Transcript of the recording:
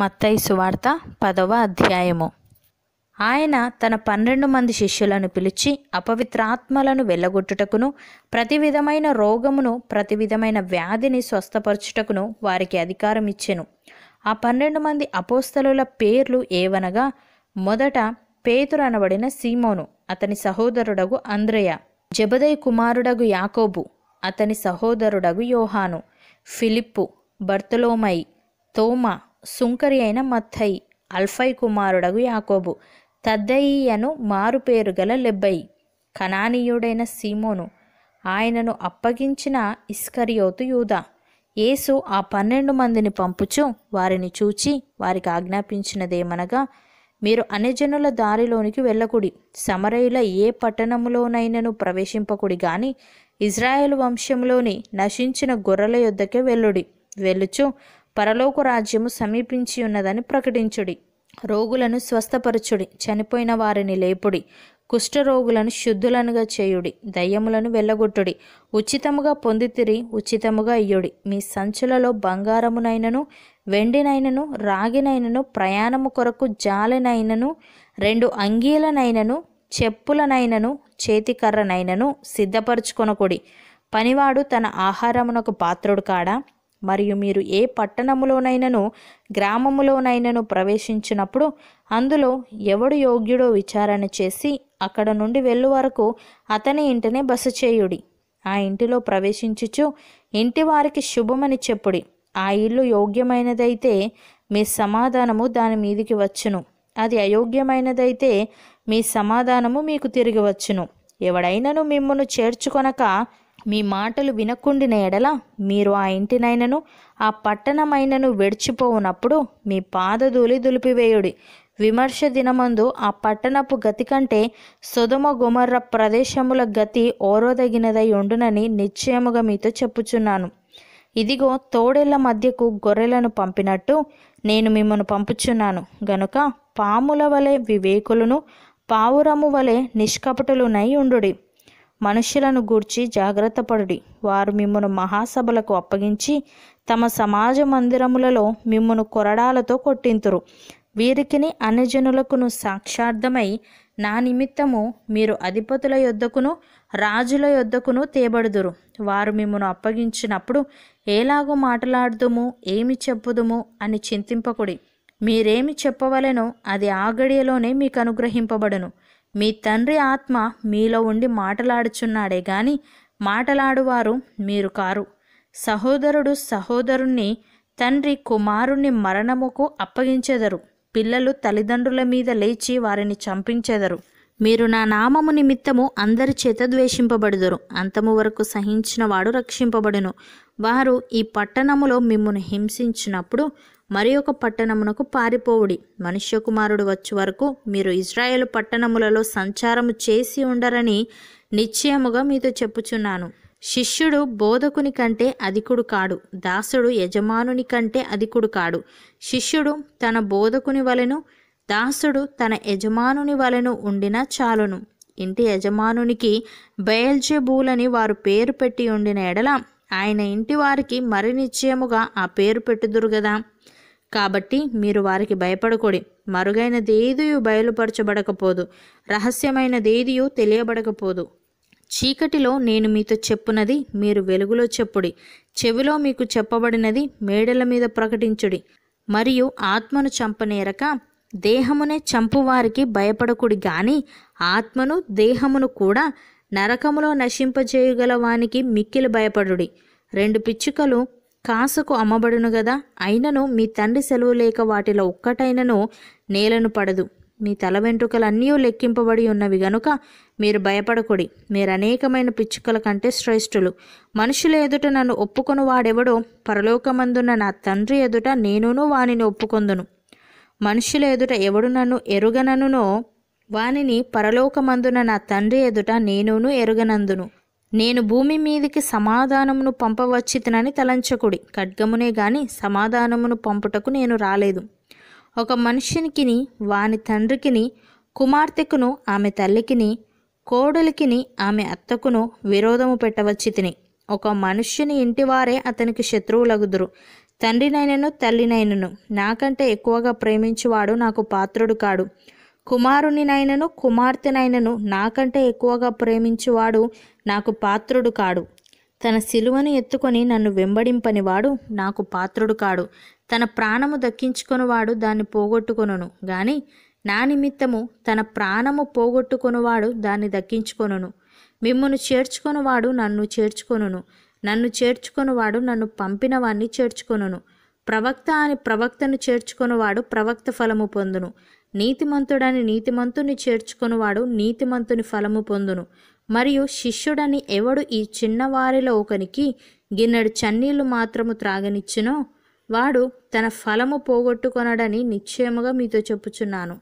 మత్తై సువార్త పదవ అధ్యాయము ఆయన తన పన్నెండు మంది శిష్యులను పిలిచి అపవిత్రాత్మలను వెళ్ళగొట్టుటకును ప్రతి విధమైన రోగమును ప్రతి విధమైన వ్యాధిని స్వస్థపరచుటకును వారికి అధికారం ఇచ్చెను ఆ పన్నెండు మంది అపోస్తలుల పేర్లు ఏవనగా మొదట పేతురనబడిన సీమోను అతని సహోదరుడగు అంద్రయ జబదయ్ కుమారుడగు యాకోబు అతని సహోదరుడగు యోహాను ఫిలిప్పు బర్తలోమై తోమా సుంకరి అయిన మత్తయి అల్ఫై కుమారుడగు యాకోబు తద్దయ్యను మారు పేరు గల లెబ్బయి కనానీయుడైన సీమోను ఆయనను అప్పగించిన ఇస్కరియోతు యూదా యేసు ఆ పన్నెండు మందిని పంపుచు వారిని చూచి వారికి ఆజ్ఞాపించినదేమనగా మీరు అన్యజనుల దారిలోనికి వెళ్ళకుడి సమరయుల ఏ పట్టణములోనైనను ప్రవేశింపకుడి గాని ఇజ్రాయెల్ వంశంలోని నశించిన గొర్రెల యొద్దకే వెళ్ళుడి వెళ్ళుచు పరలోక రాజ్యము సమీపించి ఉన్నదని ప్రకటించుడి రోగులను స్వస్థపరచుడి చనిపోయిన వారిని లేపుడి కుష్ఠరోగులను శుద్ధులనుగా చేయుడి దయ్యములను వెళ్ళగొట్టుడి ఉచితముగా పొందితిరి ఉచితముగా ఇయ్యుడి మీ సంచులలో బంగారమునైనను వెండినైనను రాగినైనను ప్రయాణము కొరకు జాలెనైనను రెండు అంగీలనైనను చెప్పులనైనను చేతికర్రనైనను సిద్ధపరచుకొనకుడి పనివాడు తన ఆహారమునకు పాత్రుడు కాడా మరియు మీరు ఏ పట్టణములోనైనను గ్రామములోనైనను ప్రవేశించినప్పుడు అందులో ఎవడు యోగ్యుడో విచారణ చేసి అక్కడ నుండి వెళ్ళు వరకు అతని ఇంటినే బస చేయుడి ఆ ఇంటిలో ప్రవేశించుచు ఇంటి వారికి శుభమని చెప్పుడి ఆ ఇల్లు యోగ్యమైనదైతే మీ సమాధానము దాని మీదికి వచ్చును అది అయోగ్యమైనదైతే మీ సమాధానము మీకు తిరిగి వచ్చును ఎవడైనను మిమ్మను చేర్చుకొనక మీ మాటలు వినకుండిన ఎడల మీరు ఆ ఇంటినైనను ఆ పట్టణమైనను విడిచిపోవునప్పుడు మీ పాదధూళి దులిపివేయుడి విమర్శ దినమందు ఆ పట్టణపు గతి కంటే సుధుమ గుమర్ర ప్రదేశముల గతి ఓరోదగినదై ఉండునని నిశ్చయముగా మీతో చెప్పుచున్నాను ఇదిగో తోడేళ్ల మధ్యకు గొర్రెలను పంపినట్టు నేను మిమ్మను పంపుచున్నాను గనుక పాముల వలె వివేకులను పావురము వలె నిష్కపటులునై ఉండుడి మనుష్యులను గూర్చి జాగ్రత్తపడుడి వారు మిమ్మను మహాసభలకు అప్పగించి తమ సమాజ మందిరములలో మిమ్మను కొరడాలతో కొట్టింతురు వీరికిని అన్యజనులకును సాక్షార్థమై నా నిమిత్తము మీరు అధిపతుల యొద్దకును రాజుల యొద్దకును తేబడుదురు వారు మిమ్మను అప్పగించినప్పుడు ఏలాగో మాట్లాడుదుము ఏమి చెప్పుదుము అని చింతింపకుడి మీరేమి చెప్పవలెనో అది ఆ గడియలోనే మీకు అనుగ్రహింపబడను మీ తండ్రి ఆత్మ మీలో ఉండి మాటలాడుచున్నాడే గాని మాటలాడువారు మీరు కారు సహోదరుడు సహోదరుణ్ణి తండ్రి కుమారుణ్ణి మరణముకు అప్పగించెదరు పిల్లలు తల్లిదండ్రుల మీద లేచి వారిని చంపించెదరు మీరు నా నామము నిమిత్తము అందరి చేత ద్వేషింపబడుదరు అంతము వరకు సహించిన వాడు రక్షింపబడును వారు ఈ పట్టణములో మిమ్మను హింసించినప్పుడు మరి ఒక పట్టణమునకు పారిపోవుడి మనుష్య కుమారుడు వచ్చే వరకు మీరు ఇజ్రాయేల్ పట్టణములలో సంచారము చేసి ఉండరని నిశ్చయముగా మీతో చెప్పుచున్నాను శిష్యుడు బోధకుని కంటే అధికుడు కాడు దాసుడు యజమానుని కంటే అధికుడు కాడు శిష్యుడు తన బోధకుని వలెను దాసుడు తన యజమానుని వలెను ఉండినా చాలును ఇంటి యజమానునికి బయల్జెబూలని వారు పేరు పెట్టి ఉండిన ఎడల ఆయన ఇంటి వారికి మరి నిశ్చయముగా ఆ పేరు పెట్టుదురు కదా కాబట్టి మీరు వారికి భయపడకూడి మరుగైనదేదియు బయలుపరచబడకపోదు రహస్యమైనదేదియు తెలియబడకపోదు చీకటిలో నేను మీతో చెప్పునది మీరు వెలుగులో చెప్పుడి చెవిలో మీకు చెప్పబడినది మేడల మీద ప్రకటించుడి మరియు ఆత్మను చంపనేరక దేహమునే చంపువారికి భయపడకుడి గాని ఆత్మను దేహమును కూడా నరకములో నశింపజేయగలవానికి వానికి మిక్కిలి భయపడుడి రెండు పిచ్చుకలు కాసుకు అమ్మబడును గదా అయినను మీ తండ్రి సెలవు లేక వాటిలో ఒక్కటైనను నేలను పడదు మీ తల వెంట్రుకలన్నీ లెక్కింపబడి ఉన్నవి గనుక మీరు భయపడకుడి మీరు అనేకమైన పిచ్చుకల కంటే శ్రేష్ఠులు మనుషుల ఎదుట నన్ను ఒప్పుకొని వాడెవడో పరలోకమందున్న నా తండ్రి ఎదుట నేనును వానిని ఒప్పుకొందును మనుషుల ఎదుట ఎవడు నన్ను ఎరుగననునో వానిని పరలోకమందున నా తండ్రి ఎదుట నేనును ఎరుగనందును నేను భూమి మీదికి సమాధానమును పంపవచ్చితనని తలంచకుడి ఖడ్గమునే గాని సమాధానమును పంపుటకు నేను రాలేదు ఒక మనుషునికిని వాని తండ్రికిని కుమార్తెకును ఆమె తల్లికిని కోడలికిని ఆమె అత్తకును విరోధము పెట్టవచ్చి తిని ఒక మనుష్యుని ఇంటివారే అతనికి శత్రువులగుదురు తండ్రినైనను తల్లినైనను నాకంటే ఎక్కువగా ప్రేమించువాడు నాకు పాత్రుడు కాడు కుమారునినైనను కుమార్తెనైనను నాకంటే ఎక్కువగా ప్రేమించువాడు నాకు పాత్రుడు కాడు తన సిలువను ఎత్తుకొని నన్ను వెంబడింపనివాడు నాకు పాత్రుడు కాడు తన ప్రాణము దక్కించుకునివాడు దాన్ని పోగొట్టుకొనును గాని నా నిమిత్తము తన ప్రాణము పోగొట్టుకునివాడు దాన్ని దక్కించుకొనును మిమ్మను చేర్చుకొనివాడు నన్ను చేర్చుకొనును నన్ను చేర్చుకొనివాడు నన్ను పంపిన వాణ్ణి చేర్చుకొనును ప్రవక్త అని ప్రవక్తను చేర్చుకొనివాడు ప్రవక్త ఫలము పొందును నీతిమంతుడని నీతిమంతుని చేర్చుకునివాడు నీతిమంతుని ఫలము పొందును మరియు శిష్యుడని ఎవడు ఈ చిన్నవారిలో ఒకనికి గిన్నెడు చన్నీళ్లు మాత్రము త్రాగనిచ్చినో వాడు తన ఫలము పోగొట్టుకొనడని నిశ్చయముగా మీతో చెప్పుచున్నాను